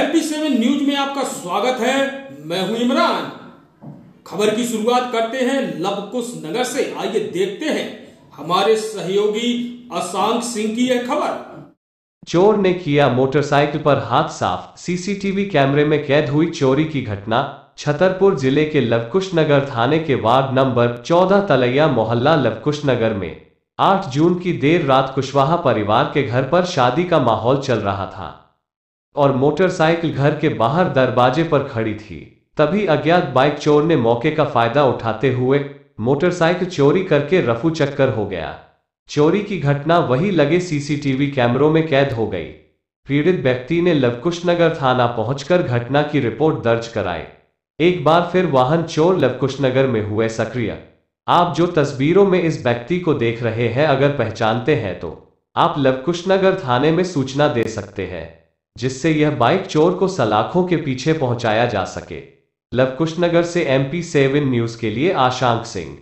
MP seven news में आपका स्वागत है मैं हूं इमरान खबर की शुरुआत करते हैं लवकुश नगर से आइए देखते हैं हमारे सहयोगी असांग सिंह की यह खबर चोर ने किया मोटरसाइकिल पर हाथ साफ सीसीटीवी कैमरे में कैद हुई चोरी की घटना छतरपुर जिले के लवकुश नगर थाने के वार्ड नंबर 14 तलैया मोहल्ला लवकुश नगर में 8 जून की देर रात कुशवाहा परिवार के घर पर शादी का माहौल चल रहा था और मोटरसाइकिल घर के बाहर दरवाजे पर खड़ी थी तभी अज्ञात बाइक चोर ने मौके का फायदा उठाते हुए मोटरसाइकिल चोरी करके रफू चक्कर हो गया चोरी की घटना वही लगे सीसीटीवी कैमरों में कैद हो गई पीड़ित व्यक्ति ने लवकुशनगर थाना पहुंचकर घटना की रिपोर्ट दर्ज कराई एक बार फिर वाहन चोर लवकुशनगर में हुए सक्रिय आप जो तस्वीरों में इस व्यक्ति को देख रहे हैं अगर पहचानते हैं तो आप लवकुशनगर थाने में सूचना दे सकते हैं जिससे यह बाइक चोर को सलाखों के पीछे पहुंचाया जा सके लवकुशनगर से एमपी सेवन न्यूज के लिए आशांक सिंह